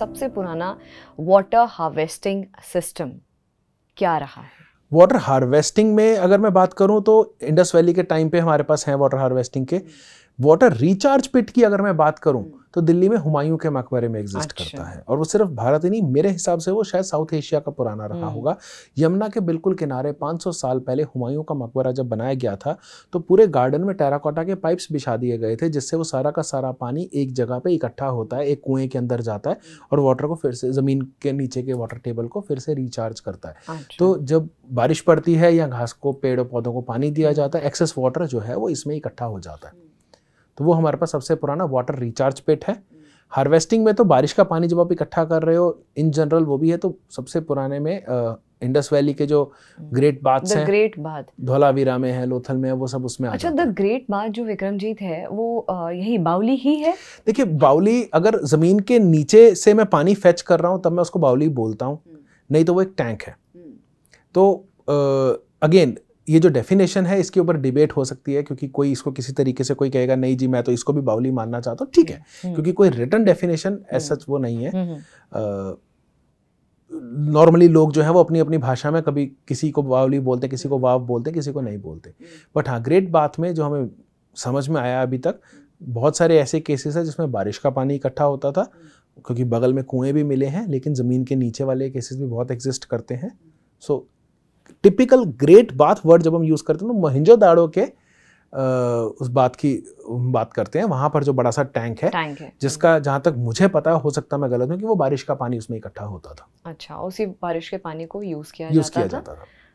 सबसे पुराना water harvesting system क्या रहा है वाटर हार्वेस्टिंग में अगर मैं बात करूं तो इंडस वैली के टाइम पे हमारे पास हैं वाटर हार्वेस्टिंग के वाटर रिचार्ज पिट की अगर मैं बात करूं हम्म। तो दिल्ली में हुमायूं के मकबरे में एग्जिस्ट अच्छा। करता है और वो सिर्फ भारत ही नहीं मेरे हिसाब से वो शायद साउथ एशिया का पुराना रहा हम्म। होगा यमुना के बिल्कुल किनारे 500 साल पहले हुमायूं का मकबरा जब बनाया गया था तो पूरे गार्डन में टेराकोटा के पाइप्स बिछा दिए गए थे जिससे वो सारा का सारा पानी एक जगह पर इकट्ठा होता है एक कुएं के अंदर जाता है हम्म। और वाटर को फिर से ज़मीन के नीचे के वाटर टेबल को फिर से रिचार्ज करता है अच्छा। तो जब बारिश पड़ती है या घास को पेड़ पौधों को पानी दिया जाता है एक्सेस वाटर जो है वो इसमें इकट्ठा हो जाता है तो वो हमारे पास सबसे पुराना वाटर रिचार्ज पेट है हार्वेस्टिंग में तो बारिश का पानी जब आप इकट्ठा कर रहे हो इन जनरल वो भी है तो सबसे पुराने में आ, इंडस वैली के जो ग्रेट बाथ्स हैं ग्रेट बाथ धोलावीरा में है लोथल में है वो सब उसमें अच्छा द ग्रेट बाथ जो विक्रमजीत है वो यही बाउली ही है देखिए बाउली अगर ज़मीन के नीचे से मैं पानी फेच कर रहा हूँ तब मैं उसको बाउली बोलता हूँ हम्म। नहीं तो वो एक टैंक है हम्म। तो अगेन ये जो डेफिनेशन है इसके ऊपर डिबेट हो सकती है क्योंकि कोई इसको किसी तरीके से कोई कहेगा नहीं जी मैं तो इसको भी बाउली मानना चाहता हूँ ठीक है हम्म, हम्म। क्योंकि कोई रिटर्न डेफिनेशन एज सच वो नहीं है नॉर्मली हम्म, लोग जो है वो अपनी अपनी भाषा में कभी किसी को बावली बोलते किसी को वाव बोलते किसी को नहीं बोलते बट हाँ ग्रेट बाथ में जो हमें समझ में आया अभी तक बहुत सारे ऐसे केसेस हैं जिसमें बारिश का पानी इकट्ठा होता था क्योंकि बगल में कुएं भी मिले हैं लेकिन ज़मीन के नीचे वाले केसेस भी बहुत एग्जिस्ट करते हैं so so, typical great bath word जब हम यूज़ करते हैं तो महेंजो दाड़ो के उस बात की बात करते हैं वहां पर जो बड़ा सा टैंक है, टैंक है। हाँ। जिसका जहां तक मुझे पता हो सकता मैं गलत हूँ कि वो बारिश का पानी उसमें इकट्ठा होता था अच्छा उसी बारिश के पानी को यूज़ किया यूज़ किया था, जाता था।